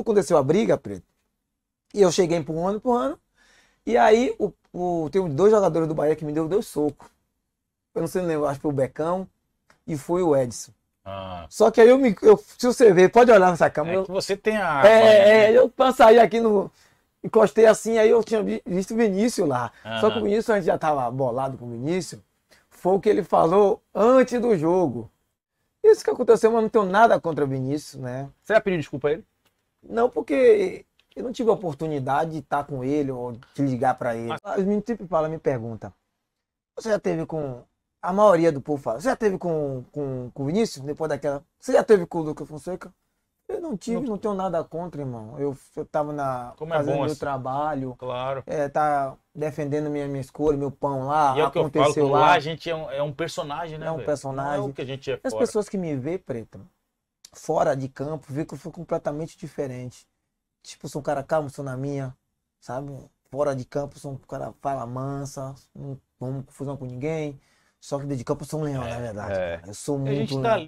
aconteceu a briga, preto. E eu cheguei um ano E aí o, o, tem dois jogadores do Bahia que me deu dois soco. Eu não sei, nem acho que foi o Becão e foi o Edson. Ah. Só que aí eu me. Eu, se você ver, pode olhar nessa câmera. É eu, você tem a. É, né? é, eu saí aqui no. Encostei assim, aí eu tinha visto o Vinícius lá. Uhum. Só que o Vinícius, a gente já tava bolado com o Vinícius. Foi o que ele falou antes do jogo. Isso que aconteceu, mas não tenho nada contra o Vinícius, né? Você já pediu desculpa a ele? Não porque eu não tive a oportunidade de estar com ele ou de ligar para ele. Mas... Os meninos sempre falam, me perguntam. Você já teve com. A maioria do povo fala. Você já teve com, com, com o Vinícius? Depois daquela. Você já teve com o Lucas Fonseca? Eu não tive, não, não tenho nada contra, irmão. Eu, eu tava na, Como é fazendo é bom, meu assim. trabalho. Claro. É, tá defendendo minha, minha escolha, meu pão lá. E é aconteceu falo, lá. lá. a gente é um, é um personagem, né? É um véio? personagem. Não é o que a gente é As fora. pessoas que me vê, preto, fora de campo, vi que eu fui completamente diferente. Tipo, sou um cara calmo, sou na minha, sabe? Fora de campo, sou um cara fala mansa, não vamos confusão com ninguém. Só que dentro de campo eu sou um leão, é, na verdade. É. Eu sou muito. Tá